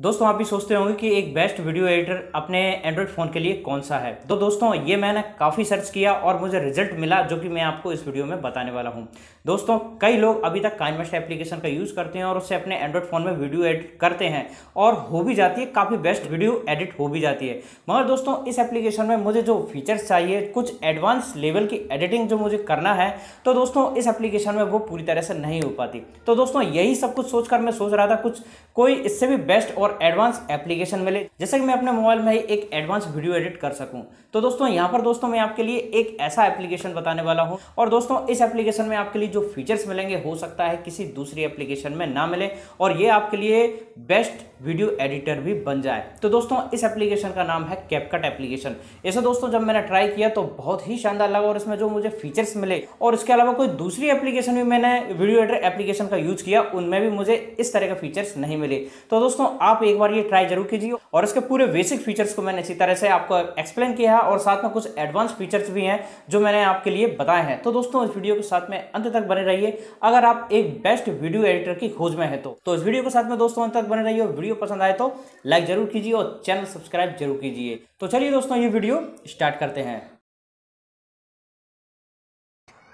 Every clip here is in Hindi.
दोस्तों आप भी सोचते होंगे कि एक बेस्ट वीडियो एडिटर अपने एंड्रॉयड फ़ोन के लिए कौन सा है तो दोस्तों ये मैंने काफ़ी सर्च किया और मुझे रिजल्ट मिला जो कि मैं आपको इस वीडियो में बताने वाला हूँ दोस्तों कई लोग अभी तक काइनमेस्ट एप्लीकेशन का यूज़ करते हैं और उससे अपने एंड्रॉयड फ़ोन में वीडियो एडिट करते हैं और हो भी जाती है काफ़ी बेस्ट वीडियो एडिट हो भी जाती है मगर दोस्तों इस एप्लीकेशन में मुझे जो फीचर्स चाहिए कुछ एडवांस लेवल की एडिटिंग जो मुझे करना है तो दोस्तों इस एप्लीकेशन में वो पूरी तरह से नहीं हो पाती तो दोस्तों यही सब कुछ सोचकर मैं सोच रहा था कुछ कोई इससे भी बेस्ट और और एडवांस एप्लीकेशन मिले जैसे कि मैं अपने मोबाइल में ही एक एडवांस वीडियो एडिट कर सकूं तो दोस्तों यहाँ पर दोस्तों मैं आपके लिए एक ऐसा एप्लीकेशन बताने वाला हूँ और दोस्तों इस एप्लीकेशन में आपके लिए जो फीचर्स मिलेंगे हो सकता है किसी दूसरी एप्लीकेशन में ना मिले और ये आपके लिए बेस्ट वीडियो एडिटर भी बन जाए तो दोस्तों इस एप्लीकेशन का नाम है कैपकट एप्लीकेशन ऐसा दोस्तों जब मैंने ट्राई किया तो बहुत ही शानदार लगा और इसमें जो मुझे फीचर्स मिले और इसके अलावा कोई दूसरी एप्लीकेशन भी मैंने वीडियो एडिटर एप्लीकेशन का यूज किया उनमें भी मुझे इस तरह के फीचर्स नहीं मिले तो दोस्तों आप एक बार ये ट्राई जरूर कीजिए और इसके पूरे बेसिक फीचर्स को मैंने इसी तरह से आपको एक्सप्लेन किया और साथ में कुछ एडवांस फीचर्स भी हैं जो मैंने आपके लिए बताए हैं तो दोस्तों इस वीडियो के साथ में अंत तक बने रहिए अगर आप एक बेस्ट वीडियो एडिटर की खोज में है तो, तो इस वीडियो के साथ में दोस्तों अंत तक बने रहिए और वीडियो पसंद आए तो लाइक जरूर कीजिए और चैनल सब्सक्राइब जरूर कीजिए तो चलिए दोस्तों ये वीडियो स्टार्ट करते हैं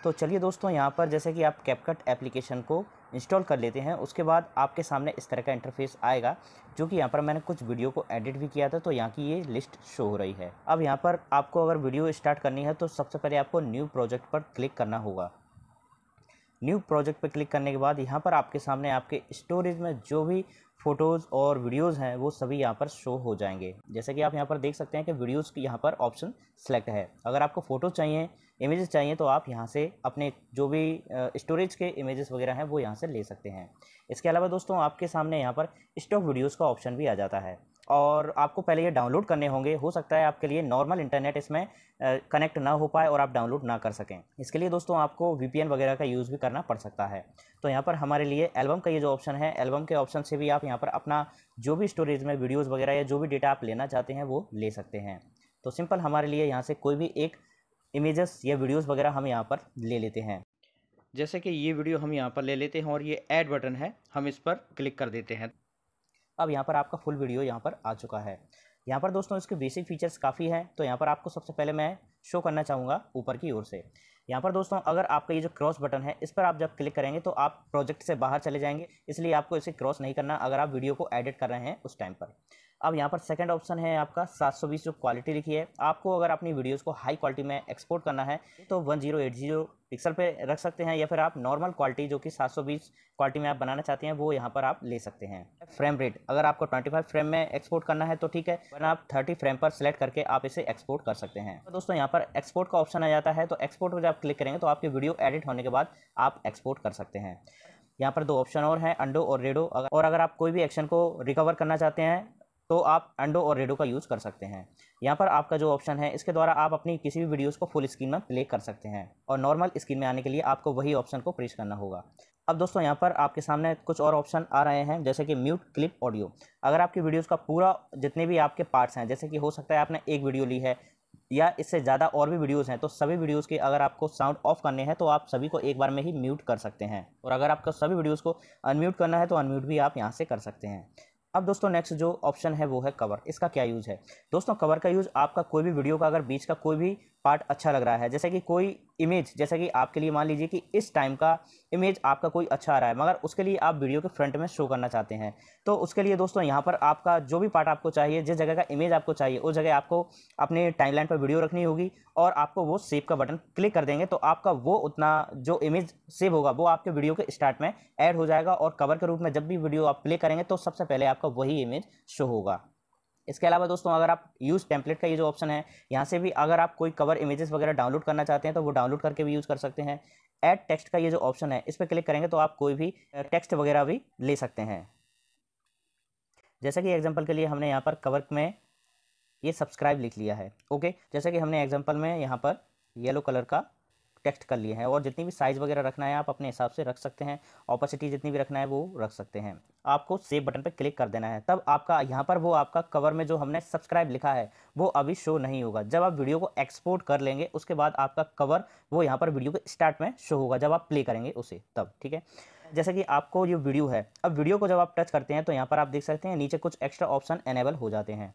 तो चलिए दोस्तों यहाँ पर जैसे कि आप कैपकट एप्लीकेशन को इंस्टॉल कर लेते हैं उसके बाद आपके सामने इस तरह का इंटरफेस आएगा जो कि यहाँ पर मैंने कुछ वीडियो को एडिट भी किया था तो यहाँ की ये लिस्ट शो हो रही है अब यहाँ पर आपको अगर वीडियो स्टार्ट करनी है तो सबसे पहले आपको न्यू प्रोजेक्ट पर क्लिक करना होगा न्यू प्रोजेक्ट पर क्लिक करने के बाद यहाँ पर आपके सामने आपके स्टोरेज में जो भी फ़ोटोज़ और वीडियोज़ हैं वो सभी यहाँ पर शो हो जाएंगे जैसे कि आप यहाँ पर देख सकते हैं कि वीडियोज़ की यहाँ पर ऑप्शन सेलेक्ट है अगर आपको फ़ोटो चाहिए इमेजेस चाहिए तो आप यहाँ से अपने जो भी स्टोरेज के इमेजेस वगैरह हैं वो यहाँ से ले सकते हैं इसके अलावा दोस्तों आपके सामने यहाँ पर स्टॉक वीडियोज़ का ऑप्शन भी आ जाता है और आपको पहले ये डाउनलोड करने होंगे हो सकता है आपके लिए नॉर्मल इंटरनेट इसमें कनेक्ट ना हो पाए और आप डाउनलोड ना कर सकें इसके लिए दोस्तों आपको वीपीएन वगैरह का यूज़ भी करना पड़ सकता है तो यहाँ पर हमारे लिए एल्बम का ये जो ऑप्शन है एल्बम के ऑप्शन से भी आप यहाँ पर अपना जो भी स्टोरेज में वीडियोज़ वगैरह या जो भी डेटा आप लेना चाहते हैं वो ले सकते हैं तो सिंपल हमारे लिए यहाँ से कोई भी एक इमेजेस या वीडियोस वगैरह हम यहाँ पर ले लेते हैं जैसे कि ये वीडियो हम यहाँ पर ले लेते हैं और ये ऐड बटन है हम इस पर क्लिक कर देते हैं अब यहाँ पर आपका फुल वीडियो यहाँ पर आ चुका है यहाँ पर दोस्तों इसके बेसिक फीचर्स काफ़ी हैं तो यहाँ पर आपको सबसे पहले मैं शो करना चाहूँगा ऊपर की ओर से यहाँ पर दोस्तों अगर आपका ये जो क्रॉस बटन है इस पर आप जब क्लिक करेंगे तो आप प्रोजेक्ट से बाहर चले जाएंगे इसलिए आपको इसे क्रॉस नहीं करना अगर आप वीडियो को एडिट कर रहे हैं उस टाइम पर अब यहाँ पर सेकंड ऑप्शन है आपका 720 जो क्वालिटी लिखी है आपको अगर अपनी वीडियोस को हाई क्वालिटी में एक्सपोर्ट करना है तो 1080 पिक्सल पे रख सकते हैं या फिर आप नॉर्मल क्वालिटी जो कि 720 क्वालिटी में आप बनाना चाहते हैं वो यहाँ पर आप ले सकते हैं फ्रेम रेट अगर आपको 25 फ्रेम में एक्सपोर्ट करना है तो ठीक है वन आप थर्टी फ्रेम पर सिलेक्ट करके आप इसे एक्सपोर्ट कर सकते हैं तो दोस्तों यहाँ पर एक्सपोर्ट का ऑप्शन आ जाता है तो एक्सपोर्ट पर जब आप क्लिक करेंगे तो आपकी वीडियो एडिट होने के बाद आप एक्सपोर्ट कर सकते हैं यहाँ पर दो ऑप्शन और हैं अंडो और रेडो और अगर आप कोई भी एक्शन को रिकवर करना चाहते हैं तो आप एंडो और रेडो का यूज़ कर सकते हैं यहाँ पर आपका जो ऑप्शन है इसके द्वारा आप अपनी किसी भी वीडियोस को फुल स्क्रीन में प्ले कर सकते हैं और नॉर्मल स्क्रीन में आने के लिए आपको वही ऑप्शन को प्रेस करना होगा अब दोस्तों यहाँ पर आपके सामने कुछ और ऑप्शन आ रहे हैं जैसे कि म्यूट क्लिप ऑडियो अगर आपकी वीडियोज़ का पूरा जितने भी आपके पार्ट्स हैं जैसे कि हो सकता है आपने एक वीडियो ली है या इससे ज़्यादा और भी वीडियोस हैं तो सभी वीडियोस के अगर आपको साउंड ऑफ करने हैं तो आप सभी को एक बार में ही म्यूट कर सकते हैं और अगर आपको सभी वीडियोस को अनम्यूट करना है तो अनम्यूट भी आप यहाँ से कर सकते हैं अब दोस्तों नेक्स्ट जो ऑप्शन है वो है कवर इसका क्या यूज़ है दोस्तों कवर का यूज़ आपका कोई भी वीडियो का अगर बीच का कोई भी पार्ट अच्छा लग रहा है जैसे कि कोई इमेज जैसे कि आपके लिए मान लीजिए कि इस टाइम का इमेज आपका कोई अच्छा आ रहा है मगर उसके लिए आप वीडियो के फ्रंट में शो करना चाहते हैं तो उसके लिए दोस्तों यहाँ पर आपका जो भी पार्ट आपको चाहिए जिस जगह का इमेज आपको चाहिए उस जगह आपको अपने टाइमलाइन पर वीडियो रखनी होगी और आपको वो सेव का बटन क्लिक कर देंगे तो आपका वो उतना जो इमेज सेव होगा वो आपके वीडियो के स्टार्ट में ऐड हो जाएगा और कवर के रूप में जब भी वीडियो आप प्ले करेंगे तो सबसे पहले आपका वही इमेज शो होगा इसके अलावा दोस्तों अगर आप यूज़ टेम्पलेट का ये जो ऑप्शन है यहाँ से भी अगर आप कोई कवर इमेजेस वगैरह डाउनलोड करना चाहते हैं तो वो डाउनलोड करके भी यूज़ कर सकते हैं ऐड टेक्स्ट का ये जो ऑप्शन है इस पर क्लिक करेंगे तो आप कोई भी टेक्स्ट वगैरह भी ले सकते हैं जैसा कि एग्जाम्पल के लिए हमने यहाँ पर कवर में ये सब्सक्राइब लिख लिया है ओके जैसा कि हमने एग्जाम्पल में यहाँ पर येलो कलर का टेक्स्ट कर लिए हैं और जितनी भी साइज़ वगैरह रखना है आप अपने हिसाब से रख सकते हैं ऑपोसिटी जितनी भी रखना है वो रख सकते हैं आपको सेव बटन पर क्लिक कर देना है तब आपका यहाँ पर वो आपका कवर में जो हमने सब्सक्राइब लिखा है वो अभी शो नहीं होगा जब आप वीडियो को एक्सपोर्ट कर लेंगे उसके बाद आपका कवर वो यहाँ पर वीडियो के स्टार्ट में शो होगा जब आप प्ले करेंगे उसे तब ठीक है जैसे कि आपको ये वीडियो है अब वीडियो को जब आप टच करते हैं तो यहाँ पर आप देख सकते हैं नीचे कुछ एक्स्ट्रा ऑप्शन एनेबल हो जाते हैं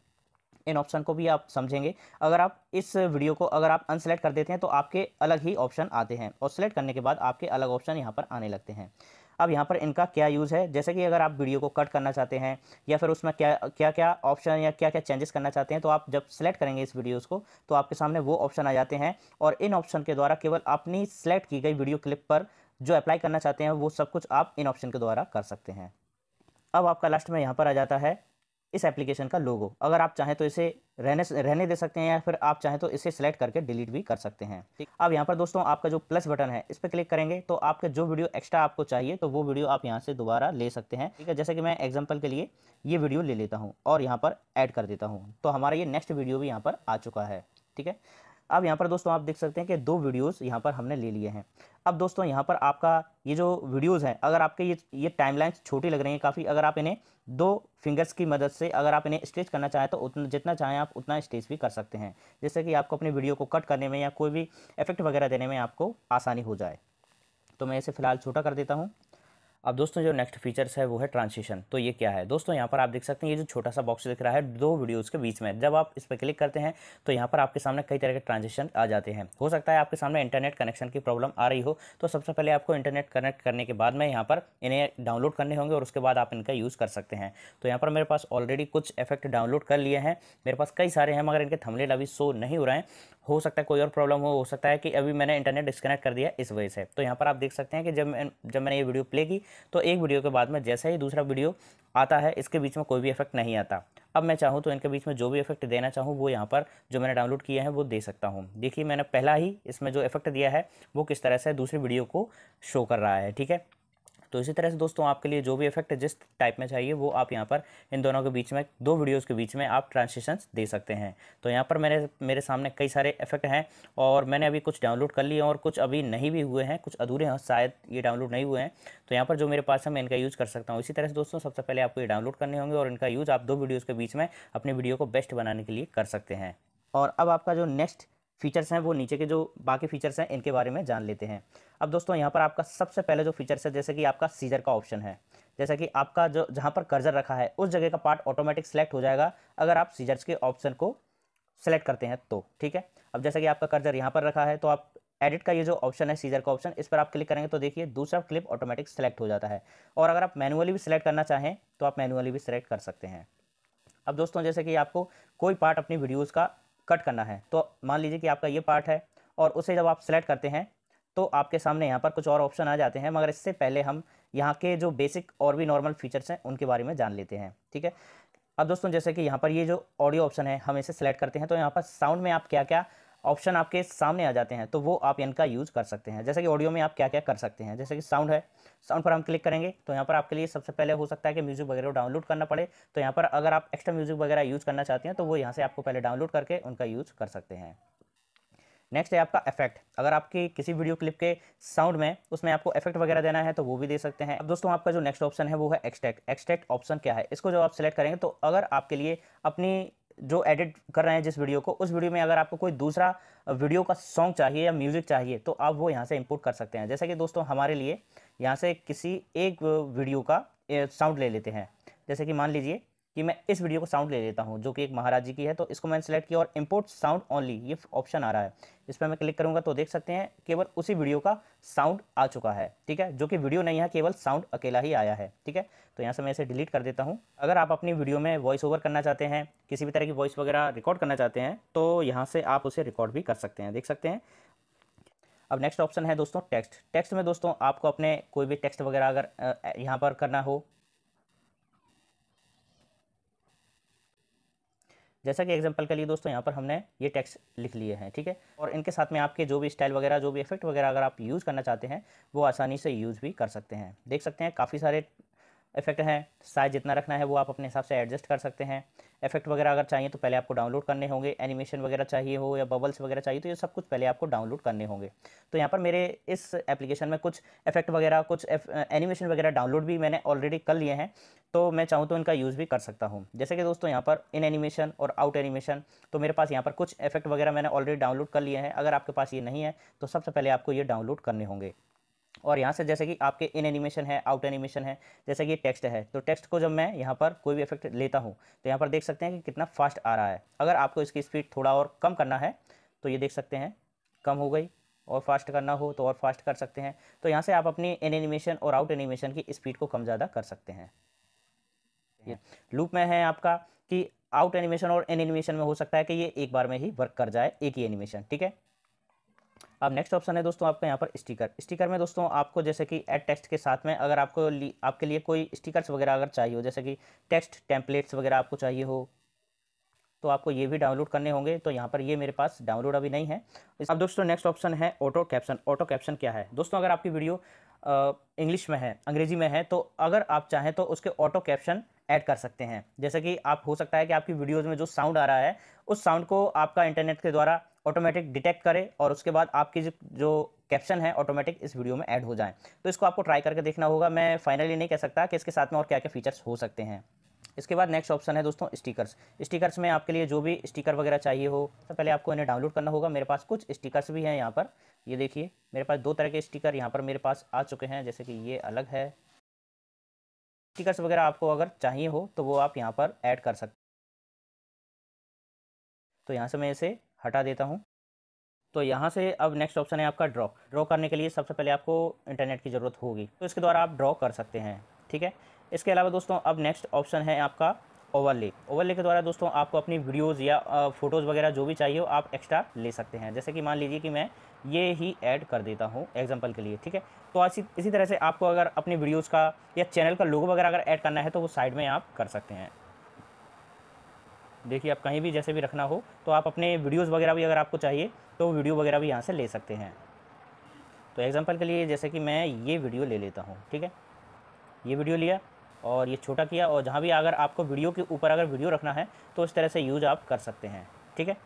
इन ऑप्शन को भी आप समझेंगे अगर आप इस वीडियो को अगर आप अनसेलेक्ट कर देते हैं तो आपके अलग ही ऑप्शन आते हैं और सेलेक्ट करने के बाद आपके अलग ऑप्शन यहाँ पर आने लगते हैं अब यहाँ पर इनका क्या यूज़ है जैसे कि अगर आप वीडियो को कट करना चाहते हैं या फिर उसमें क्या क्या क्या ऑप्शन या क्या क्या चेंजेस करना चाहते हैं तो आप जब सेलेक्ट करेंगे इस वीडियोज़ को तो आपके सामने वो ऑप्शन आ जाते हैं और इन ऑप्शन के द्वारा केवल अपनी सेलेक्ट की गई वीडियो क्लिप पर जो अप्लाई करना चाहते हैं वो सब कुछ आप इन ऑप्शन के द्वारा कर सकते हैं अब आपका लास्ट में यहाँ पर आ जाता है इस एप्लीकेशन का लोगो अगर आप चाहें तो इसे रहने रहने दे सकते हैं या फिर आप चाहें तो इसे सेलेक्ट करके डिलीट भी कर सकते हैं ठीक अब यहाँ पर दोस्तों आपका जो प्लस बटन है इस पर क्लिक करेंगे तो आपके जो वीडियो एक्स्ट्रा आपको चाहिए तो वो वीडियो आप यहाँ से दोबारा ले सकते हैं ठीक है जैसे कि मैं एग्जाम्पल के लिए ये वीडियो ले लेता हूँ और यहाँ पर ऐड कर देता हूँ तो हमारा ये नेक्स्ट वीडियो भी यहाँ पर आ चुका है ठीक है अब यहाँ पर दोस्तों आप देख सकते हैं कि दो वीडियोस यहाँ पर हमने ले लिए हैं अब दोस्तों यहाँ पर आपका ये जो वीडियोस हैं अगर आपके ये ये टाइमलाइंस छोटी लग रही हैं काफ़ी अगर आप इन्हें दो फिंगर्स की मदद से अगर आप इन्हें स्ट्रेच करना चाहें तो उतना जितना चाहें आप उतना स्ट्रेच भी कर सकते हैं जैसे कि आपको अपनी वीडियो को कट करने में या कोई भी इफेक्ट वगैरह देने में आपको आसानी हो जाए तो मैं इसे फ़िलहाल छोटा कर देता हूँ अब दोस्तों जो नेक्स्ट फीचर्स है वो है ट्रांसिशन तो ये क्या है दोस्तों यहाँ पर आप देख सकते हैं ये जो छोटा सा बॉक्स दिख रहा है दो वीडियोज़ के बीच में जब आप इस पर क्लिक करते हैं तो यहाँ पर आपके सामने कई तरह के ट्रांजेक्शन आ जाते हैं हो सकता है आपके सामने इंटरनेट कनेक्शन की प्रॉब्लम आ रही हो तो सबसे पहले आपको इंटरनेट कनेक्ट करने के बाद में यहाँ पर इन्हें डाउनलोड करने होंगे और उसके बाद आप इनका यूज़ कर सकते हैं तो यहाँ पर मेरे पास ऑलरेडी कुछ इफेक्ट डाउनलोड कर लिए हैं मेरे पास कई सारे हैं मगर इनके थमलेट अभी शो नहीं हो रहे हैं हो सकता है कोई और प्रॉब्लम हो हो सकता है कि अभी मैंने इंटरनेट डिस्कनेक्ट कर दिया इस वजह से तो यहाँ पर आप देख सकते हैं कि जब मैं जब मैंने ये वीडियो प्ले की तो एक वीडियो के बाद में जैसे ही दूसरा वीडियो आता है इसके बीच में कोई भी इफेक्ट नहीं आता अब मैं चाहूँ तो इनके बीच में जो भी इफेक्ट देना चाहूँ वो यहाँ पर जो मैंने डाउनलोड किया है वो दे सकता हूँ देखिए मैंने पहला ही इसमें जो इफेक्ट दिया है वो किस तरह से दूसरी वीडियो को शो कर रहा है ठीक है तो इसी तरह से दोस्तों आपके लिए जो भी इफेक्ट जिस टाइप में चाहिए वो आप यहाँ पर इन दोनों के बीच में दो वीडियोज़ के बीच में आप ट्रांसलेशन दे सकते हैं तो यहाँ पर मेरे मेरे सामने कई सारे इफेक्ट हैं और मैंने अभी कुछ डाउनलोड कर लिए और कुछ अभी नहीं भी हुए हैं कुछ अधूरे हैं शायद ये डाउनलोड नहीं हुए हैं तो यहाँ पर जो मेरे पास है मैं इनका यूज़ कर सकता हूँ इसी तरह से दोस्तों सबसे पहले आपको ये डाउनलोड करने होंगे और इनका यूज़ आप दो वीडियोज़ के बीच में अपने वीडियो को बेस्ट बनाने के लिए कर सकते हैं और अब आपका जो नेक्स्ट फीचर्स हैं वो नीचे के जो बाकी फीचर्स हैं इनके बारे में जान लेते हैं अब दोस्तों यहाँ पर आपका सबसे पहले जो फीचर्स है जैसे कि आपका सीजर का ऑप्शन है जैसा कि आपका जो जहाँ पर कर्जर रखा है उस जगह का पार्ट ऑटोमेटिक सेलेक्ट हो जाएगा अगर आप सीजर्स के ऑप्शन को सेलेक्ट करते हैं तो ठीक है अब जैसा कि आपका कर्जर यहाँ पर रखा है तो आप एडिट का ये जो ऑप्शन है सीजर का ऑप्शन इस पर आप क्लिक करेंगे तो देखिए दूसरा क्लिप ऑटोमेटिक सेलेक्ट हो जाता है और अगर आप मैनुअली भी सिलेक्ट करना चाहें तो आप मैनुअली भी सिलेक्ट कर सकते हैं अब दोस्तों जैसे कि आपको कोई पार्ट अपनी वीडियोज़ का कट करना है तो मान लीजिए कि आपका ये पार्ट है और उसे जब आप सेलेक्ट करते हैं तो आपके सामने यहाँ पर कुछ और ऑप्शन आ जाते हैं मगर इससे पहले हम यहाँ के जो बेसिक और भी नॉर्मल फीचर्स हैं उनके बारे में जान लेते हैं ठीक है अब दोस्तों जैसे कि यहाँ पर ये जो ऑडियो ऑप्शन है हम इसे सेलेक्ट करते हैं तो यहाँ पर साउंड में आप क्या क्या ऑप्शन आपके सामने आ जाते हैं तो वो आप इनका यूज़ कर सकते हैं जैसे कि ऑडियो में आप क्या क्या कर सकते हैं जैसे कि साउंड है साउंड पर हम क्लिक करेंगे तो यहाँ पर आपके लिए सबसे पहले हो सकता है कि म्यूज़िक वगैरह डाउनलोड करना पड़े तो यहाँ पर अगर आप एक्स्ट्रा म्यूज़िक वगैरह यूज़ करना चाहते हैं तो वो यहाँ से आपको पहले डाउनलोड करके उनका यूज़ कर सकते हैं नेक्स्ट है आपका इफेक्ट अगर आपकी किसी वीडियो क्लिप के साउंड में उसमें आपको इफेक्ट वगैरह देना है तो वो भी दे सकते हैं अब दोस्तों आपका जो नेक्स्ट ऑप्शन है वो है एक्सट्रैक्ट एक्सट्रैक्ट ऑप्शन क्या है इसको जब आप सेलेक्ट करेंगे तो अगर आपके लिए अपनी जो एडिट कर रहे हैं जिस वीडियो को उस वीडियो में अगर आपको कोई दूसरा वीडियो का सॉन्ग चाहिए या म्यूज़िक चाहिए तो आप वो यहाँ से इंपोर्ट कर सकते हैं जैसे कि दोस्तों हमारे लिए यहाँ से किसी एक वीडियो का साउंड ले लेते हैं जैसे कि मान लीजिए कि मैं इस वीडियो को साउंड ले लेता हूँ जो कि एक महाराज जी की है तो इसको मैंने सेलेक्ट किया और इम्पोर्ट साउंड ओनली ये ऑप्शन आ रहा है इस पर मैं क्लिक करूँगा तो देख सकते हैं केवल उसी वीडियो का साउंड आ चुका है ठीक है जो कि वीडियो नहीं है केवल साउंड अकेला ही आया है ठीक है तो यहाँ से मैं इसे डिलीट कर देता हूँ अगर आप अपनी वीडियो में वॉइस ओवर करना चाहते हैं किसी भी तरह की वॉइस वगैरह रिकॉर्ड करना चाहते हैं तो यहाँ से आप उसे रिकॉर्ड भी कर सकते हैं देख सकते हैं अब नेक्स्ट ऑप्शन है दोस्तों टेक्स्ट टेक्स्ट में दोस्तों आपको अपने कोई भी टेक्स्ट वगैरह अगर यहाँ पर करना हो जैसा कि एग्जांपल के लिए दोस्तों यहाँ पर हमने ये टेक्स्ट लिख लिए हैं ठीक है और इनके साथ में आपके जो भी स्टाइल वगैरह जो भी इफेक्ट वगैरह अगर आप यूज़ करना चाहते हैं वो आसानी से यूज़ भी कर सकते हैं देख सकते हैं काफ़ी सारे इफेक्ट हैं साइज़ जितना रखना है वो आप अपने हिसाब से एडजस्ट कर सकते हैं इफेक्ट वगैरह अगर चाहिए तो पहले आपको डाउनलोड करने होंगे एनिमेशन वगैरह चाहिए हो या बबल्स वगैरह चाहिए तो ये सब कुछ पहले आपको डाउनलोड करने होंगे तो यहाँ पर मेरे इस एप्लीकेशन में कुछ इफेक्ट वगैरह कुछ एनिमेशन वगैरह डाउनलोड भी मैंने ऑलरेडी कर लिए हैं तो मैं चाहूँ तो इनका यूज़ भी कर सकता हूँ जैसे कि दोस्तों यहाँ पर इन एनिमेशन और आउट एनिमेशन तो मेरे पास यहाँ पर कुछ इफेक्ट वगैरह मैंने ऑलरेडी डाउनलोड कर लिए हैं अगर आपके पास ये नहीं है तो सबसे पहले आपको ये डाउनलोड करने होंगे और यहाँ से जैसे कि आपके इन एनिमेशन है आउट एनिमेशन है जैसे कि टेक्स्ट है तो टेक्स्ट को जब मैं यहाँ पर कोई भी इफेक्ट लेता हूँ तो यहाँ पर देख सकते हैं कि कितना फास्ट आ रहा है अगर आपको इसकी स्पीड थोड़ा और कम करना है तो ये देख सकते हैं कम हो गई और फास्ट करना हो तो और फास्ट कर सकते हैं तो यहाँ से आप अपनी इन एनिमेशन और आउट एनिमेशन की स्पीड को कम ज़्यादा कर सकते हैं लूप में है आपका कि आउट एनिमेशन और इन एनिमेशन में हो सकता है कि ये एक बार में ही वर्क कर जाए एक ही एनिमेशन ठीक है अब नेक्स्ट ऑप्शन है दोस्तों आपका यहाँ पर स्टिकर स्टिकर में दोस्तों आपको जैसे कि एड टेक्स्ट के साथ में अगर आपको आपके लिए कोई स्टिकर्स वगैरह अगर चाहिए हो जैसे कि टेक्स्ट टेम्पलेट्स वगैरह आपको चाहिए हो तो आपको ये भी डाउनलोड करने होंगे तो यहाँ पर ये मेरे पास डाउनलोड अभी नहीं है अब दोस्तों नेक्स्ट ऑप्शन है ऑटो कैप्शन ऑटो कैप्शन क्या है दोस्तों अगर आपकी वीडियो इंग्लिश में है अंग्रेजी में है तो अगर आप चाहें तो उसके ऑटो कैप्शन ऐड कर सकते हैं जैसे कि आप हो सकता है कि आपकी वीडियोज़ में जो साउंड आ रहा है उस साउंड को आपका इंटरनेट के द्वारा ऑटोमेटिक डिटेक्ट करे और उसके बाद आपकी जो कैप्शन है ऑटोमेटिक इस वीडियो में ऐड हो जाए तो इसको आपको ट्राई करके देखना होगा मैं फाइनली नहीं कह सकता कि इसके साथ में और क्या क्या फीचर्स हो सकते हैं इसके बाद नेक्स्ट ऑप्शन है दोस्तों स्टिकर्स स्टिकर्स में आपके लिए जो भी स्टिकर वगैरह चाहिए हो सबसे पहले आपको इन्हें डाउनलोड करना होगा मेरे पास कुछ स्टिकर्स भी हैं यहाँ पर ये देखिए मेरे पास दो तरह के स्टिकर यहाँ पर मेरे पास आ चुके हैं जैसे कि ये अलग है स्टिकर्स वगैरह आपको अगर चाहिए हो तो वो आप यहाँ पर ऐड कर सकते तो यहाँ से मैं इसे हटा देता हूँ तो यहाँ से अब नेक्स्ट ऑप्शन है आपका ड्रॉ ड्रॉ करने के लिए सबसे पहले आपको इंटरनेट की ज़रूरत होगी तो इसके द्वारा आप ड्रॉ कर सकते हैं ठीक है इसके अलावा दोस्तों अब नेक्स्ट ऑप्शन है आपका ओवरले ओवरले के द्वारा दोस्तों आपको अपनी वीडियोज़ या फ़ोटोज़ वगैरह जो भी चाहिए हो आप एक्स्ट्रा ले सकते हैं जैसे कि मान लीजिए कि मैं ये ही ऐड कर देता हूँ एग्जांपल के लिए ठीक है तो इसी इसी तरह से आपको अगर अपनी वीडियोज़ का या चैनल का लोगो वगैरह अगर ऐड करना है तो वो साइड में आप कर सकते हैं देखिए आप कहीं भी जैसे भी रखना हो तो आप अपने वीडियोस वगैरह भी अगर आपको चाहिए तो वीडियो वगैरह भी यहाँ से ले सकते हैं तो एग्ज़ाम्पल के लिए जैसे कि मैं ये वीडियो ले लेता हूँ ठीक है ये वीडियो लिया और ये छोटा किया और जहाँ भी अगर आपको वीडियो के ऊपर अगर वीडियो रखना है तो इस तरह से यूज आप कर सकते हैं ठीक है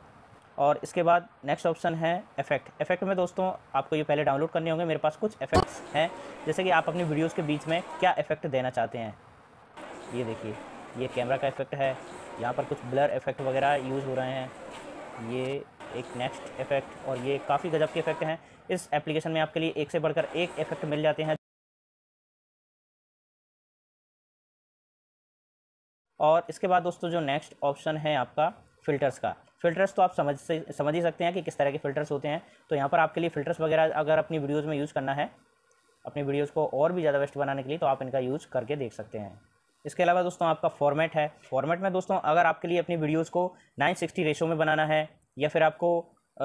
और इसके बाद नेक्स्ट ऑप्शन है इफेक्ट इफेक्ट में दोस्तों आपको ये पहले डाउनलोड करने होंगे मेरे पास कुछ इफेक्ट्स हैं जैसे कि आप अपनी वीडियोस के बीच में क्या इफेक्ट देना चाहते हैं ये देखिए ये कैमरा का इफेक्ट है यहाँ पर कुछ ब्लर इफेक्ट वगैरह यूज़ हो रहे हैं ये एक नेक्स्ट इफेक्ट और ये काफ़ी गजब के इफेक्ट हैं इस एप्लीकेशन में आपके लिए एक से बढ़कर एक इफेक्ट मिल जाते हैं और इसके बाद दोस्तों जो नेक्स्ट ऑप्शन है आपका फ़िल्टर्स का फ़िल्टर्स तो आप समझ से समझ ही सकते हैं कि किस तरह के फ़िल्टर्स होते हैं तो यहाँ पर आपके लिए फ़िल्टर्स वगैरह अगर अपनी वीडियोज़ में यूज़ करना है अपनी वीडियोज़ को और भी ज़्यादा बेस्ट बनाने के लिए तो आप इनका यूज़ करके देख सकते हैं इसके अलावा दोस्तों आपका फॉर्मेट है फॉर्मेट में दोस्तों अगर आपके लिए अपनी वीडियोज़ को नाइन सिक्सटी रेशो में बनाना है या फिर आपको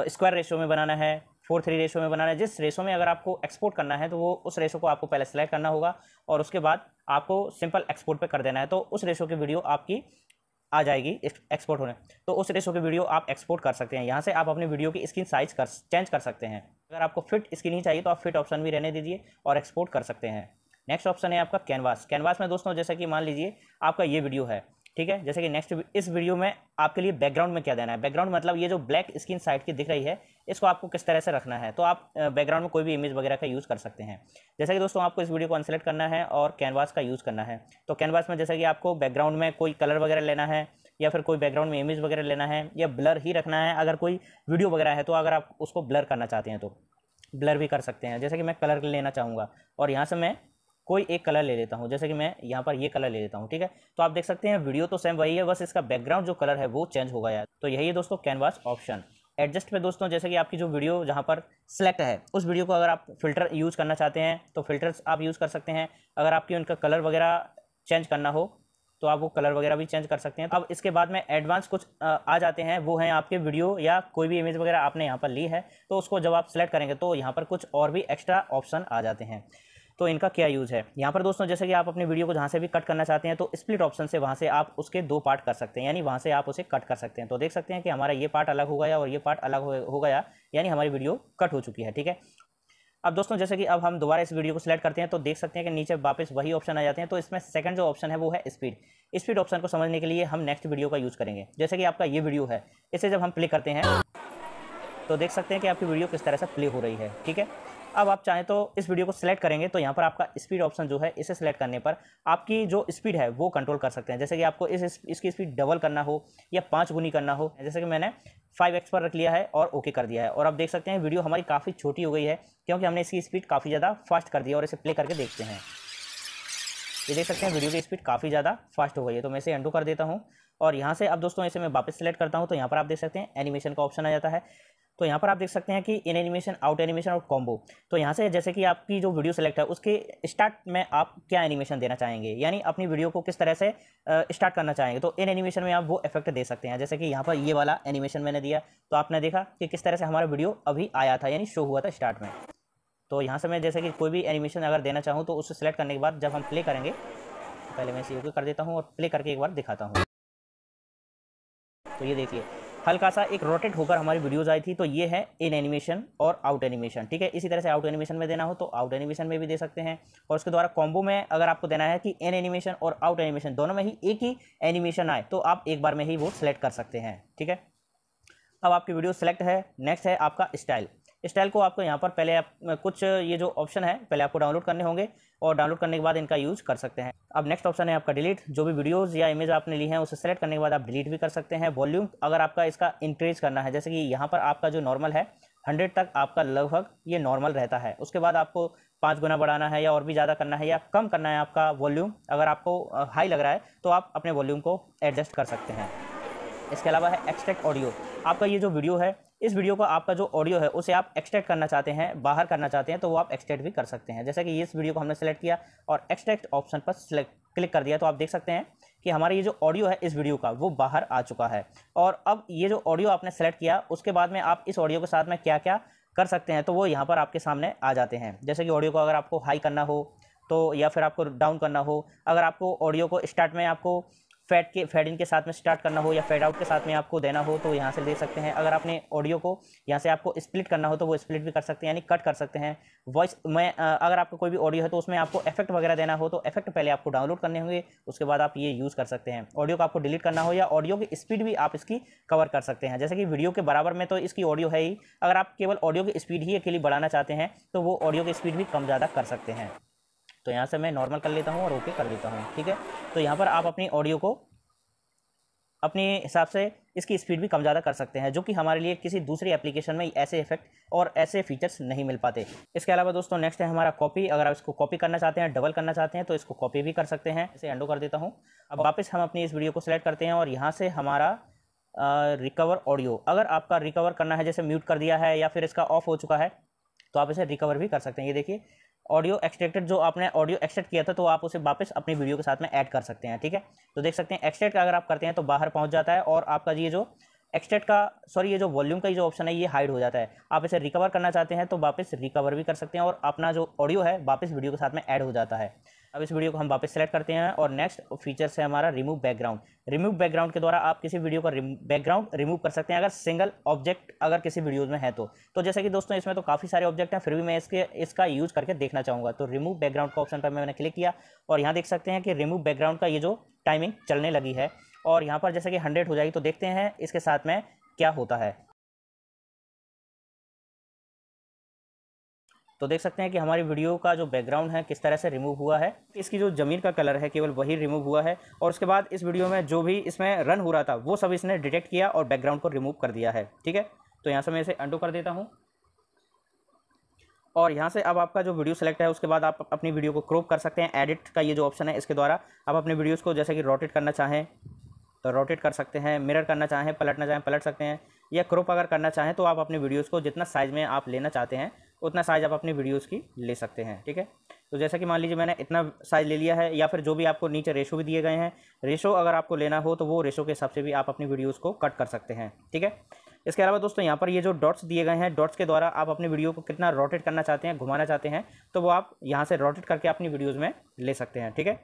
स्क्वायर रेशो में बनाना है फोर थ्री रेशो में बनाना है जिस रेशो में अगर आपको एक्सपोर्ट करना है तो वो उस रेशो को आपको पहले सेलेक्ट करना होगा और उसके बाद आपको सिंपल एक्सपोर्ट पर कर देना है तो उस रेशो की वीडियो आपकी आ जाएगी एक्सपोर्ट होने तो उस रेशो की वीडियो आप एक्सपोर्ट कर सकते हैं यहाँ से आप अपनी वीडियो की स्क्रीन साइज कर चेंज कर सकते हैं अगर आपको फिट स्क्रीन ही चाहिए तो आप फिट ऑप्शन भी रहने दीजिए और एक्सपोर्ट कर सकते हैं नेक्स्ट ऑप्शन है आपका कैनवास कैनवास में दोस्तों जैसा कि मान लीजिए आपका ये वीडियो है ठीक है जैसे कि नेक्स्ट इस वीडियो में आपके लिए बैकग्राउंड में क्या देना है बैकग्राउंड मतलब ये जो ब्लैक स्क्रीन साइड की दिख रही है इसको आपको किस तरह से रखना है तो आप बैकग्राउंड में कोई भी इमेज वगैरह का यूज़ कर सकते हैं जैसा कि दोस्तों आपको इस वीडियो को अनसेलेक्ट करना है और कैनवास का यूज़ करना है तो कैनवास में जैसा कि आपको बैकग्राउंड में कोई कलर वगैरह लेना है या फिर कोई बैकग्राउंड में इमेज वगैरह लेना है या ब्लर ही रखना है अगर कोई वीडियो वगैरह है तो अगर आप उसको ब्लर करना चाहते हैं तो ब्लर भी कर सकते हैं जैसे कि मैं कलर लेना चाहूँगा और यहाँ से मैं कोई एक कलर ले लेता हूँ जैसे कि मैं यहाँ पर ये कलर ले लेता हूँ ठीक है तो आप देख सकते हैं वीडियो तो सेम वही है बस इसका बैकग्राउंड जो कलर है वो चेंज हो गया तो यही है दोस्तों कैनवास ऑप्शन एडजस्ट में दोस्तों जैसे कि आपकी जो वीडियो जहाँ पर सेलेक्ट है उस वीडियो को अगर आप फिल्टर यूज़ करना चाहते हैं तो फ़िल्टर आप यूज़ कर सकते हैं अगर आपकी उनका कलर वगैरह चेंज करना हो तो आप वो कलर वगैरह भी चेंज कर सकते हैं अब इसके बाद में एडवांस कुछ आ जाते हैं वो हैं आपके वीडियो या कोई भी इमेज वगैरह आपने यहाँ पर ली है तो उसको जब आप सेलेक्ट करेंगे तो यहाँ पर कुछ और भी एक्स्ट्रा ऑप्शन आ जाते हैं तो इनका क्या यूज़ है यहाँ पर दोस्तों जैसे कि आप अपने वीडियो को जहाँ से भी कट करना चाहते हैं तो स्प्लिट ऑप्शन से वहाँ से आप उसके दो पार्ट कर सकते हैं यानी वहाँ से आप उसे कट कर सकते हैं तो देख सकते हैं कि हमारा ये पार्ट अलग हो गया और ये पार्ट अलग हो गया यानी हमारी वीडियो कट हो चुकी है ठीक है अब दोस्तों जैसे कि अब हम दोबारा इस वीडियो को सिलेक्ट करते हैं तो देख सकते हैं कि नीचे वापस वही ऑप्शन आ जाते हैं तो इसमें सेकंड जो ऑप्शन है वो है स्पीड स्पीड ऑप्शन को समझने के लिए हम नेक्स्ट वीडियो का यूज़ करेंगे जैसे कि आपका ये वीडियो है इसे जब हम प्ले करते हैं तो देख सकते हैं कि आपकी वीडियो किस तरह से प्ले हो रही है ठीक है अब आप चाहें तो इस वीडियो को सिलेक्ट करेंगे तो यहाँ पर आपका स्पीड ऑप्शन जो है इसे सिलेक्ट करने पर आपकी जो स्पीड है वो कंट्रोल कर सकते हैं जैसे कि आपको इस, इसकी स्पीड डबल करना हो या पाँच गुनी करना हो जैसे कि मैंने फाइव एक्स पर रख लिया है और ओके कर दिया है और आप देख सकते हैं वीडियो हमारी काफ़ी छोटी हो गई है क्योंकि हमने इसकी स्पीड काफ़ी ज़्यादा फास्ट कर दी और इसे प्ले करके देखते हैं ये देख सकते हैं वीडियो की स्पीड काफ़ी ज़्यादा फास्ट हो गई है तो मैं इसे एंडो कर देता हूँ और यहाँ से अब दोस्तों ऐसे मैं वापस सेलेक्ट करता हूँ तो यहाँ पर आप देख सकते हैं एनिमेशन का ऑप्शन आ जाता है तो यहाँ पर आप देख सकते हैं कि इन एनिमेशन आउट एनिमेशन और कॉम्बो तो यहाँ से जैसे कि आपकी जो वीडियो सेलेक्ट है उसके स्टार्ट में आप क्या एनिमेशन देना चाहेंगे यानी अपनी वीडियो को किस तरह से स्टार्ट करना चाहेंगे तो इन एनिमेशन में आप वो इफेक्ट दे सकते हैं जैसे कि यहाँ पर ये वाला एनिमेशन मैंने दिया तो आपने देखा कि किस तरह से हमारा वीडियो अभी आया था यानी शो हुआ था स्टार्ट में तो यहाँ से मैं जैसे कि कोई भी एनिमेशन अगर देना चाहूँ तो उसे सेलेक्ट करने के बाद जब हम प्ले करेंगे पहले मैं इसे ओके कर देता हूँ और प्ले करके एक बार दिखाता हूँ तो ये देखिए हल्का सा एक रोटेट होकर हमारी वीडियोज आई थी तो ये है इन एनिमेशन और आउट एनिमेशन ठीक है इसी तरह से आउट एनिमेशन में देना हो तो आउट एनिमेशन में भी दे सकते हैं और उसके द्वारा कॉम्बो में अगर आपको देना है कि इन एनिमेशन और आउट एनिमेशन दोनों में ही एक ही एनिमेशन आए तो आप एक बार में ही वो सिलेक्ट कर सकते हैं ठीक है अब आपकी वीडियो सेलेक्ट है नेक्स्ट है आपका स्टाइल स्टाइल को आपको यहाँ पर पहले आप कुछ ये जो ऑप्शन है पहले आपको डाउनलोड करने होंगे और डाउनलोड करने के बाद इनका यूज़ कर सकते हैं अब नेक्स्ट ऑप्शन है आपका डिलीट जो भी वीडियोज़ या इमेज आपने ली है उसे सेलेक्ट करने के बाद आप डिलीट भी कर सकते हैं वॉल्यूम अगर आपका इसका इंक्रीज करना है जैसे कि यहाँ पर आपका जो नॉर्मल है हंड्रेड तक आपका लगभग ये नॉर्मल रहता है उसके बाद आपको पाँच गुना बढ़ाना है या और भी ज़्यादा करना है या कम करना है आपका वॉल्यूम अगर आपको हाई लग रहा है तो आप अपने वॉल्यूम को एडजस्ट कर सकते हैं इसके अलावा है एक्सट्रैक्ट ऑडियो आपका ये जो वीडियो है इस वीडियो को आपका जो ऑडियो है उसे आप एक्सट्रैक्ट करना चाहते हैं बाहर करना चाहते हैं तो वो आप एक्सट्रैक्ट भी कर सकते हैं जैसा कि इस वीडियो को हमने सेलेक्ट किया और एक्सट्रैक्ट ऑप्शन पर सिलेक्ट क्लिक कर दिया तो आप देख सकते हैं कि हमारा ये जो ऑडियो है इस वीडियो का वो बाहर आ चुका है और अब ये जो ऑडियो आपने सेलेक्ट किया उसके बाद में आप इस ऑडियो के साथ में क्या क्या कर सकते हैं तो वो यहाँ पर आपके सामने आ जाते हैं जैसे कि ऑडियो को अगर आपको हाई करना हो तो या फिर आपको डाउन करना हो अगर आपको ऑडियो को स्टार्ट में आपको फैट के फैड इन के साथ में स्टार्ट करना हो या फैड आउट के साथ में आपको देना हो तो यहाँ से दे सकते हैं अगर आपने ऑडियो को यहाँ से आपको स्प्लिट करना हो तो वो स्प्लिट भी कर सकते हैं यानी कट कर सकते हैं वॉइस में अगर आपका कोई भी ऑडियो है तो उसमें आपको इफेक्ट वगैरह देना हो तो इफेक्ट पहले आपको डाउनलोड करने होंगे उसके बाद आप ये यूज़ कर सकते हैं ऑडियो को आपको डिलीट करना हो या ऑडियो की स्पीड भी आप इसकी कवर कर सकते हैं जैसे कि वीडियो के बराबर में तो इसकी ऑडियो है ही अगर आप केवल ऑडियो की स्पीड ही अकेली बढ़ाना चाहते हैं तो वो ऑडियो की स्पीड भी कम ज़्यादा कर सकते हैं तो यहाँ से मैं नॉर्मल कर लेता हूँ और ओके कर देता हूँ ठीक है तो यहाँ पर आप अपनी ऑडियो को अपने हिसाब से इसकी स्पीड भी कम ज़्यादा कर सकते हैं जो कि हमारे लिए किसी दूसरी एप्लीकेशन में ऐसे इफेक्ट और ऐसे फीचर्स नहीं मिल पाते इसके अलावा दोस्तों नेक्स्ट है हमारा कॉपी अगर आप इसको कॉपी करना चाहते हैं डबल करना चाहते हैं तो इसको कॉपी भी कर सकते हैं इसे एंडो कर देता हूँ अब वापस हम अपनी इस वीडियो को सिलेक्ट करते हैं और यहाँ से हमारा रिकवर ऑडियो अगर आपका रिकवर करना है जैसे म्यूट कर दिया है या फिर इसका ऑफ हो चुका है तो आप इसे रिकवर भी कर सकते हैं ये देखिए ऑडियो एक्सट्रेक्टेड जो आपने ऑडियो एक्सट्रेक्ट किया था तो आप उसे वापस अपनी वीडियो के साथ में ऐड कर सकते हैं ठीक है तो देख सकते हैं का अगर आप करते हैं तो बाहर पहुँच जाता है और आपका ये जो एक्सटेट का सॉरी ये जो वॉल्यूम का जो ऑप्शन है ये हाइड हो जाता है आप इसे रिकवर करना चाहते हैं तो वापस रिकवर भी कर सकते हैं और अपना जो ऑडियो है वापस वीडियो के साथ में ऐड हो जाता है अब इस वीडियो को हम वापस सेलेक्ट करते हैं और नेक्स्ट फीचर्स है हमारा रिमूव बैकग्राउंड रिमूव बैकग्राउंड के द्वारा आप किसी वीडियो का बैकग्राउंड रिमूव कर सकते हैं अगर सिंगल ऑब्जेक्ट अगर किसी वीडियोज में है तो तो जैसे कि दोस्तों इसमें तो काफ़ी सारे ऑब्जेक्ट हैं फिर भी मैं इसके इसका यूज़ करके देखना चाहूँगा तो रिमूव बैकग्राउंड का ऑप्शन पर मैंने क्लिक किया और यहाँ देख सकते हैं कि रिमूव बैकग्राउंड का ये जो टाइमिंग चलने लगी है और यहाँ पर जैसे कि हंड्रेड हो जाएगी तो देखते हैं इसके साथ में क्या होता है तो देख सकते हैं कि हमारी वीडियो का जो बैकग्राउंड है किस तरह से रिमूव हुआ है इसकी जो ज़मीन का कलर है केवल वही रिमूव हुआ है और उसके बाद इस वीडियो में जो भी इसमें रन हो रहा था वो सब इसने डिटेक्ट किया और बैकग्राउंड को रिमूव कर दिया है ठीक है तो यहाँ से मैं इसे अंडू कर देता हूँ और यहाँ से अब आपका जो वीडियो सेलेक्ट है उसके बाद आप अपनी वीडियो को क्रॉप कर सकते हैं एडिट का ये जो ऑप्शन है इसके द्वारा आप अपने वीडियोज़ को जैसे कि रोटेट करना चाहें तो रोटेट कर सकते हैं मिरर करना चाहें पलटना चाहें पलट सकते हैं या क्रॉप अगर करना चाहें तो आप अपने वीडियोज़ को जितना साइज़ में आप लेना चाहते हैं उतना साइज़ आप अपनी वीडियोज़ की ले सकते हैं ठीक है तो जैसा कि मान लीजिए मैंने इतना साइज ले लिया है या फिर जो भी आपको नीचे रेशो भी दिए गए हैं रेशो अगर आपको लेना हो तो वो रेशो के हिसाब से भी आप अपनी वीडियोज़ को कट कर सकते हैं ठीक है इसके अलावा दोस्तों यहाँ पर ये जो डॉट्स दिए गए हैं डॉट्स के द्वारा आप अपनी वीडियो को कितना रोटेट करना चाहते हैं घुमाना चाहते हैं तो वो आप यहाँ से रोटेट करके अपनी वीडियोज़ में ले सकते हैं ठीक है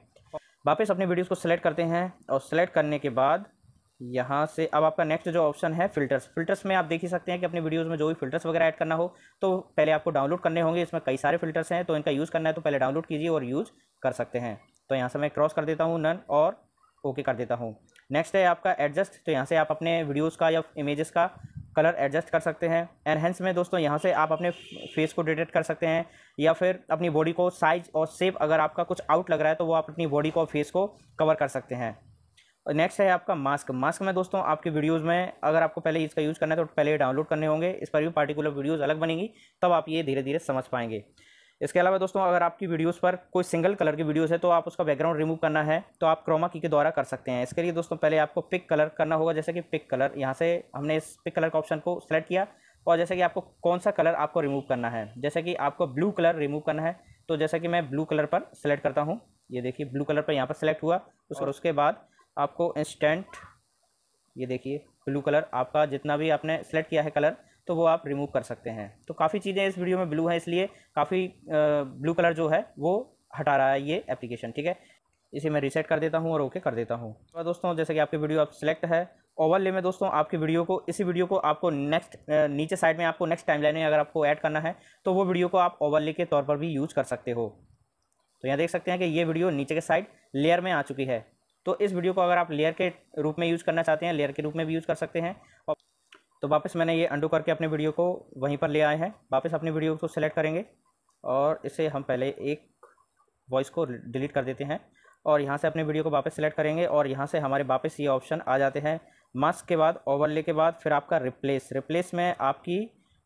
वापस अपनी वीडियोज़ को सिलेक्ट करते हैं और सिलेक्ट करने के बाद यहाँ से अब आपका नेक्स्ट जो ऑप्शन है फिल्टर्स फिल्टर्स में आप देख ही सकते हैं कि अपनी वीडियोस में जो भी फिल्टर्स वगैरह ऐड करना हो तो पहले आपको डाउनलोड करने होंगे इसमें कई सारे फिल्टर्स हैं तो इनका यूज़ करना है तो पहले डाउनलोड कीजिए और यूज़ कर सकते हैं तो यहाँ से मैं क्रॉस कर देता हूँ नन और ओके कर देता हूँ नेक्स्ट है आपका एडजस्ट तो यहाँ से आप अपने वीडियोज़ का या इमेज़ का कलर एडजस्ट कर सकते हैं एनहेंस में दोस्तों यहाँ से आप अपने फेस को डिटेक्ट कर सकते हैं या फिर अपनी बॉडी को साइज और सेप अगर आपका कुछ आउट लग रहा है तो वो आप अपनी बॉडी को फेस को कवर कर सकते हैं नेक्स्ट है आपका मास्क मास्क में दोस्तों आपके वीडियोज़ में अगर आपको पहले इसका यूज़ करना है तो पहले डाउनलोड करने होंगे इस पर भी पार्टिकुलर वीडियोज़ अलग बनेंगी तब आप ये धीरे धीरे समझ पाएंगे इसके अलावा दोस्तों अगर आपकी वीडियोस पर कोई सिंगल कलर की वीडियोस है तो आप उसका बैकग्राउंड रिमूव करना है तो आप क्रोमा की के द्वारा कर सकते हैं इसके लिए दोस्तों पहले आपको पिक कलर करना होगा जैसे कि पिक कलर यहाँ से हमने इस पिक कलर का ऑप्शन को सेलेक्ट किया और जैसे कि आपको कौन सा कलर आपको रिमूव करना है जैसे कि आपको ब्लू कलर रिमूव करना है तो जैसे कि मैं ब्लू कलर पर सेलेक्ट करता हूँ ये देखिए ब्लू कलर पर यहाँ पर सेलेक्ट हुआ उस और उसके बाद आपको इंस्टेंट ये देखिए ब्लू कलर आपका जितना भी आपने सेलेक्ट किया है कलर तो वो आप रिमूव कर सकते हैं तो काफ़ी चीज़ें इस वीडियो में ब्लू है इसलिए काफ़ी ब्लू कलर जो है वो हटा रहा है ये एप्लीकेशन ठीक है इसे मैं रीसेट कर देता हूँ और ओके कर देता हूँ तो दोस्तों जैसे कि आपकी वीडियो आप सिलेक्ट है ओवरले में दोस्तों आपकी वीडियो को इसी वीडियो को आपको नेक्स्ट नीचे साइड में आपको नेक्स्ट टाइमलाइन में अगर आपको ऐड करना है तो वो वीडियो को आप ओवरले के तौर पर भी यूज कर सकते हो तो यहाँ देख सकते हैं कि ये वीडियो नीचे के साइड लेयर में आ चुकी है तो इस वीडियो को अगर आप लेयर के रूप में यूज़ करना चाहते हैं लेयर के रूप में भी यूज़ कर सकते हैं तो वापस मैंने ये अंडू करके अपने वीडियो को वहीं पर ले आए हैं वापस अपने वीडियो को सिलेक्ट करेंगे और इसे हम पहले एक वॉइस को डिलीट कर देते हैं और यहाँ से अपने वीडियो को वापस सेलेक्ट करेंगे और यहाँ से हमारे वापस ये ऑप्शन आ जाते हैं मास्क के बाद ओवरले के बाद फिर आपका रिप्लेस रिप्लेस में आपकी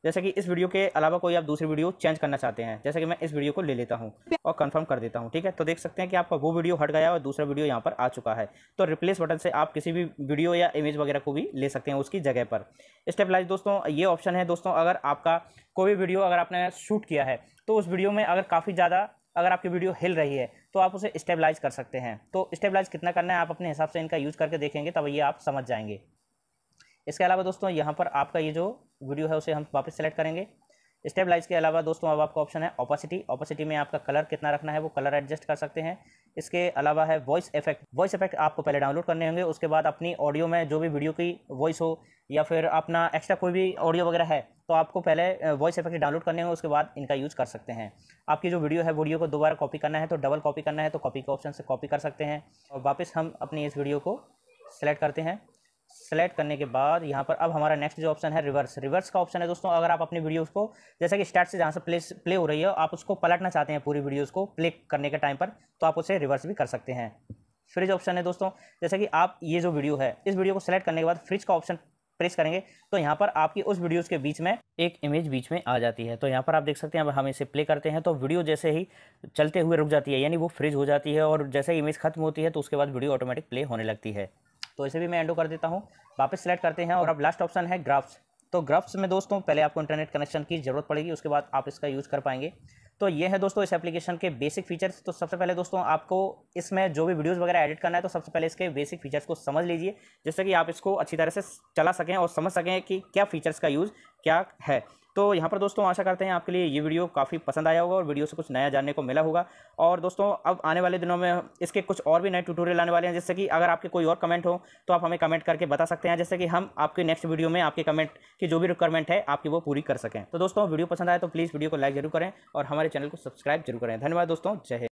जैसे कि इस वीडियो के अलावा कोई आप दूसरी वीडियो चेंज करना चाहते हैं जैसे कि मैं इस वीडियो को ले लेता हूँ और कंफर्म कर देता हूँ ठीक है तो देख सकते हैं कि आपका वो वीडियो हट गया और दूसरा वीडियो यहाँ पर आ चुका है तो रिप्लेस बटन से आप किसी भी वीडियो या इमेज वगैरह को भी ले सकते हैं उसकी जगह पर स्टेप लाइज दोस्तों ये ऑप्शन है दोस्तों अगर आपका कोई भी वीडियो अगर आपने शूट किया है तो उस वीडियो में अगर काफ़ी ज़्यादा अगर आपकी वीडियो हिल रही है तो आप उसे स्टेबलाइज कर सकते हैं तो स्टेबलाइज कितना करना है आप अपने हिसाब से इनका यूज़ करके देखेंगे तब ये आप समझ जाएंगे इसके अलावा दोस्तों यहाँ पर आपका ये जो वीडियो है उसे हम वापस सेलेक्ट करेंगे स्टेबलाइज के अलावा दोस्तों अब आपका ऑप्शन है ऑपोसिटी ऑपोसिटी में आपका कलर कितना रखना है वो कलर एडजस्ट कर सकते हैं इसके अलावा है वॉइस इफेक्ट वॉइस इफेक्ट आपको पहले डाउनलोड करने होंगे उसके बाद अपनी ऑडियो में जो भी वीडियो की वॉइस हो या फिर अपना एक्स्ट्रा कोई भी ऑडियो वगैरह है तो आपको पहले वॉइस इफेक्ट डाउनलोड करने होंगे उसके बाद इनका यूज़ कर सकते हैं आपकी जो वीडियो है वीडियो को दोबारा कॉपी करना है तो डबल कॉपी करना है तो कॉपी के ऑप्शन से कॉपी कर सकते हैं और वापस हम अपनी इस वीडियो को सेलेक्ट करते हैं सेलेक्ट करने के बाद यहाँ पर अब हमारा नेक्स्ट जो ऑप्शन है रिवर्स रिवर्स का ऑप्शन है दोस्तों अगर आप अपनी वीडियोस को जैसे कि स्टार्ट से जहाँ से प्ले प्ले हो रही है आप उसको पलटना चाहते हैं पूरी वीडियोस को प्ले करने के टाइम पर तो आप उसे रिवर्स भी कर सकते हैं फ्रिज ऑप्शन है दोस्तों जैसे कि आप ये जो वीडियो है इस वीडियो को सेलेक्ट करने के बाद फ्रिज का ऑप्शन प्रेस करेंगे तो यहाँ पर आपकी उस वीडियोज़ के बीच में एक इमेज बीच में आ जाती है तो यहाँ पर आप देख सकते हैं अब हम इसे प्ले करते हैं तो वीडियो जैसे ही चलते हुए रुक जाती है यानी वो फ्रिज हो जाती है और जैसे ही इमेज खत्म होती है तो उसके बाद वीडियो ऑटोमेटिक प्ले होने लगती है तो इसे भी मैं एंडो कर देता हूँ वापस सेलेक्ट करते हैं और अब लास्ट ऑप्शन है ग्राफ्स तो ग्राफ्स में दोस्तों पहले आपको इंटरनेट कनेक्शन की ज़रूरत पड़ेगी उसके बाद आप इसका यूज़ कर पाएंगे तो ये है दोस्तों इस एप्लीकेशन के बेसिक फीचर्स तो सबसे पहले दोस्तों आपको इसमें जो भी वीडियोस वगैरह एडिट करना है तो सबसे पहले इसके बेसिक फीचर्स को समझ लीजिए जिससे कि आप इसको अच्छी तरह से चला सकें और समझ सकें कि क्या फीचर्स का यूज़ क्या है तो यहाँ पर दोस्तों आशा करते हैं आपके लिए ये वीडियो काफ़ी पसंद आया होगा और वीडियो से कुछ नया जानने को मिला होगा और दोस्तों अब आने वाले दिनों में इसके कुछ और भी नए ट्यूटोरियल आने वाले हैं जैसे कि अगर आपके कोई और कमेंट हो तो आप हमें कमेंट करके बता सकते हैं जैसे कि हम आपके नेक्स्ट वीडियो में आपके कमेंट की जो भी रिक्वायरमेंट है आपकी वो पूरी कर सकें तो दोस्तों वीडियो पसंद आए तो प्लीज़ वीडियो को लाइक जरूर करें और हमारे चैनल को सब्सक्राइब जरूर करें धन्यवाद दोस्तों जय